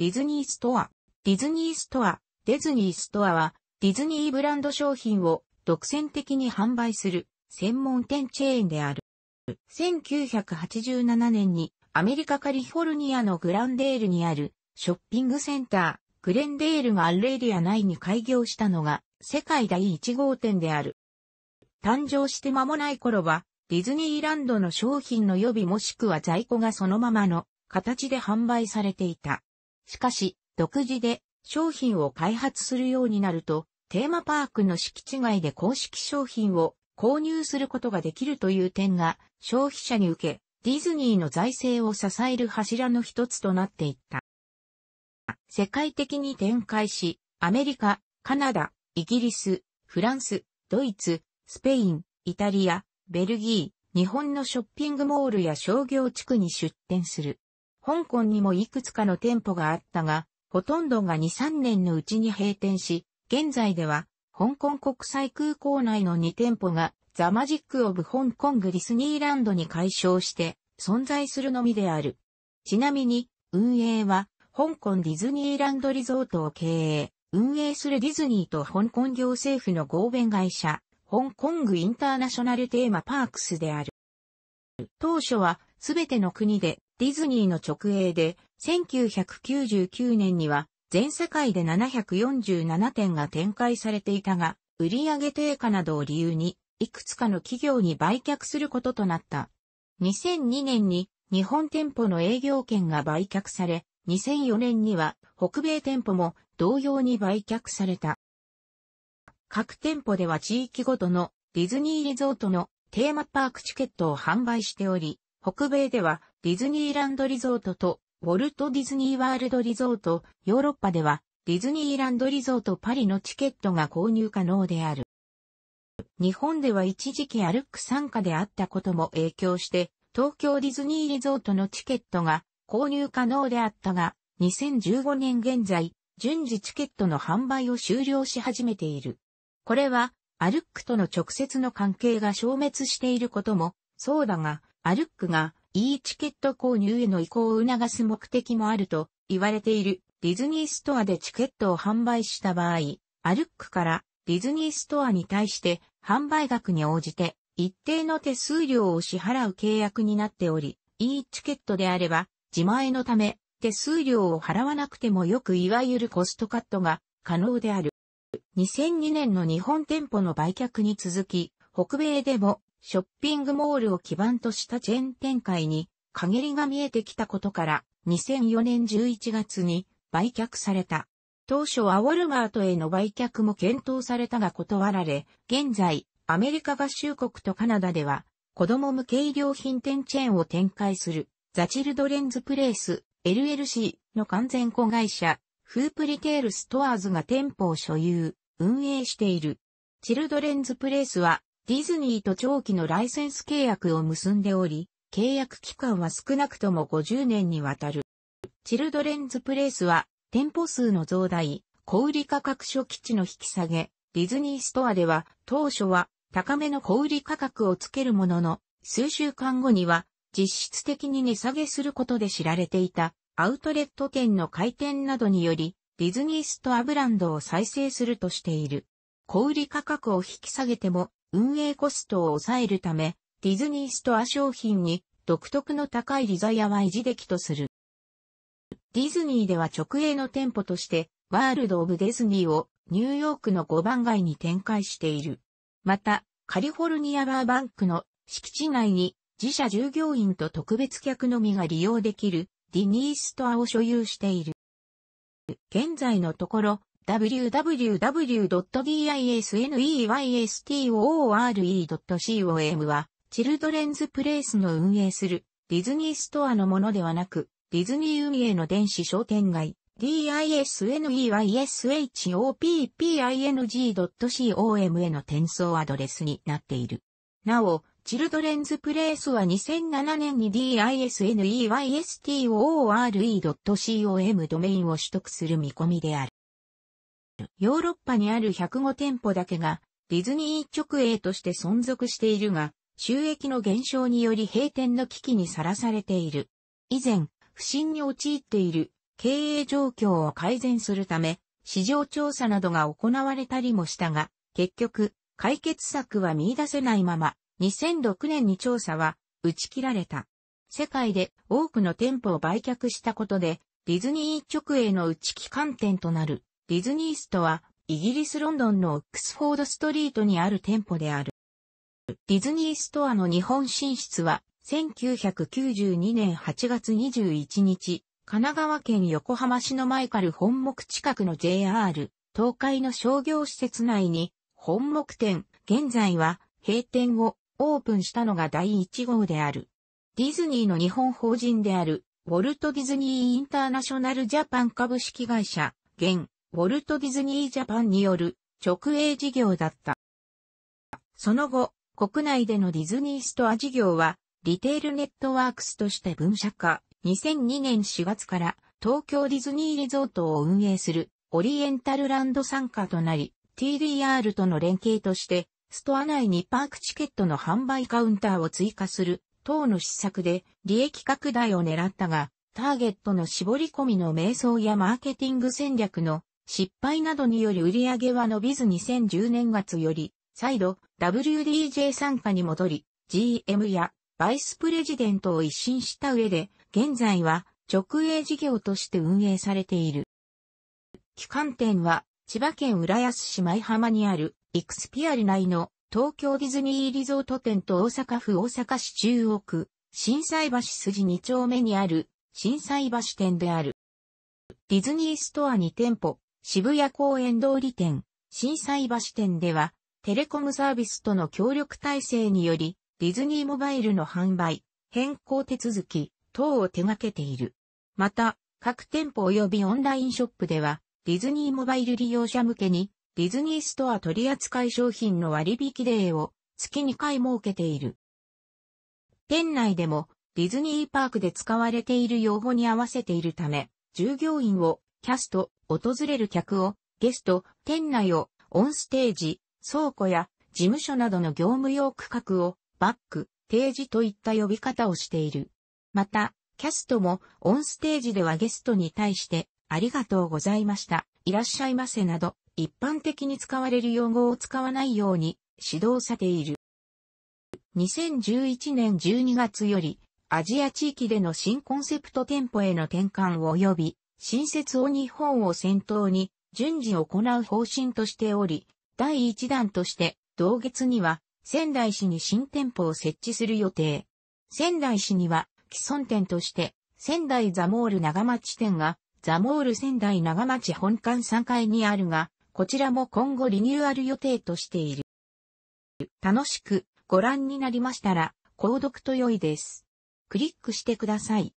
ディズニーストア。ディズニーストア、ディズニーストアは、ディズニーブランド商品を独占的に販売する専門店チェーンである。1987年にアメリカカリフォルニアのグランデールにあるショッピングセンター、グレンデールがアルレリア内に開業したのが世界第1号店である。誕生して間もない頃はディズニーランドの商品の予備もしくは在庫がそのままの形で販売されていた。しかし、独自で商品を開発するようになると、テーマパークの敷地外で公式商品を購入することができるという点が消費者に受け、ディズニーの財政を支える柱の一つとなっていった。世界的に展開し、アメリカ、カナダ、イギリス、フランス、ドイツ、スペイン、イタリア、ベルギー、日本のショッピングモールや商業地区に出店する。香港にもいくつかの店舗があったが、ほとんどが2、3年のうちに閉店し、現在では、香港国際空港内の2店舗が、ザ・マジック・オブ・香港グリスニーランドに解消して、存在するのみである。ちなみに、運営は、香港ディズニーランドリゾートを経営、運営するディズニーと香港行政府の合弁会社、香港グインターナショナルテーマパークスである。当初は、すべての国でディズニーの直営で、1999年には全世界で747店が展開されていたが、売上低下などを理由に、いくつかの企業に売却することとなった。2002年に日本店舗の営業権が売却され、2004年には北米店舗も同様に売却された。各店舗では地域ごとのディズニーリゾートのテーマパークチケットを販売しており、北米ではディズニーランドリゾートとウォルト・ディズニーワールドリゾート、ヨーロッパではディズニーランドリゾートパリのチケットが購入可能である。日本では一時期アルック参加であったことも影響して、東京ディズニーリゾートのチケットが購入可能であったが、2015年現在、順次チケットの販売を終了し始めている。これは、アルックとの直接の関係が消滅していることも、そうだが、アルックが e チケット購入への移行を促す目的もあると言われているディズニーストアでチケットを販売した場合、アルックからディズニーストアに対して販売額に応じて一定の手数料を支払う契約になっており、e チケットであれば自前のため手数料を払わなくてもよくいわゆるコストカットが可能である。2002年の日本店舗の売却に続き、北米でもショッピングモールを基盤としたチェーン展開に陰りが見えてきたことから2004年11月に売却された。当初はウォルマートへの売却も検討されたが断られ、現在、アメリカ合衆国とカナダでは、子供向け医療品店チェーンを展開する、ザ・チルドレンズ・プレイス、LLC の完全子会社、フープリテール・ストアーズが店舗を所有、運営している。チルドレンズ・プレイスは、ディズニーと長期のライセンス契約を結んでおり、契約期間は少なくとも50年にわたる。チルドレンズプレイスは、店舗数の増大、小売価格初期値の引き下げ、ディズニーストアでは、当初は、高めの小売価格をつけるものの、数週間後には、実質的に値下げすることで知られていた、アウトレット店の開店などにより、ディズニーストアブランドを再生するとしている。小売価格を引き下げても、運営コストを抑えるため、ディズニーストア商品に独特の高いリザヤは維持できとする。ディズニーでは直営の店舗として、ワールド・オブ・ディズニーをニューヨークの5番街に展開している。また、カリフォルニアバーバンクの敷地内に自社従業員と特別客のみが利用できるディニーストアを所有している。現在のところ、w w w d i s n e y s t o r e c o m は、チルドレンズプレイスの運営するディズニーストアのものではなく、ディズニー運営の電子商店街、disneyshopping.com への転送アドレスになっている。なお、チルドレンズプレイスは2007年に disneystore.com ドメインを取得する見込みである。ヨーロッパにある105店舗だけが、ディズニー直営として存続しているが、収益の減少により閉店の危機にさらされている。以前、不振に陥っている経営状況を改善するため、市場調査などが行われたりもしたが、結局、解決策は見出せないまま、2006年に調査は打ち切られた。世界で多くの店舗を売却したことで、ディズニー直営の打ち期観店となるディズニーストは、イギリスロンドンのオックスフォードストリートにある店舗である。ディズニーストアの日本進出は、1992年8月21日、神奈川県横浜市のマイカル本木近くの JR、東海の商業施設内に、本木店、現在は閉店後、オープンしたのが第1号である。ディズニーの日本法人である、ウォルト・ディズニー・インターナショナル・ジャパン株式会社、現、ウォルト・ディズニー・ジャパンによる直営事業だった。その後、国内でのディズニーストア事業は、リテールネットワークスとして分社化、2002年4月から東京ディズニーリゾートを運営するオリエンタルランド参加となり、TDR との連携として、ストア内にパークチケットの販売カウンターを追加する等の施策で利益拡大を狙ったが、ターゲットの絞り込みの瞑想やマーケティング戦略の失敗などにより売り上げは伸びず2010年月より、再度 WDJ 参加に戻り、GM やバイスプレジデントを一新した上で、現在は直営事業として運営されている。機関店は千葉県浦安市舞浜にあるイクスピアリ内の東京ディズニーリゾート店と大阪府大阪市中央区、震災橋筋2丁目にある震災橋店である。ディズニーストア2店舗、渋谷公園通り店、震災橋店では、テレコムサービスとの協力体制により、ディズニーモバイルの販売、変更手続き等を手掛けている。また、各店舗及びオンラインショップでは、ディズニーモバイル利用者向けに、ディズニーストア取扱商品の割引デーを月2回設けている。店内でもディズニーパークで使われている用語に合わせているため、従業員をキャスト、訪れる客を、ゲスト、店内を、オンステージ、倉庫や事務所などの業務用区画を、バック、定時といった呼び方をしている。また、キャストも、オンステージではゲストに対して、ありがとうございました、いらっしゃいませなど、一般的に使われる用語を使わないように、指導されている。2011年12月より、アジア地域での新コンセプト店舗への転換を及び、新設を日本を先頭に順次行う方針としており、第1弾として同月には仙台市に新店舗を設置する予定。仙台市には既存店として仙台ザモール長町店がザモール仙台長町本館3階にあるが、こちらも今後リニューアル予定としている。楽しくご覧になりましたら、購読と良いです。クリックしてください。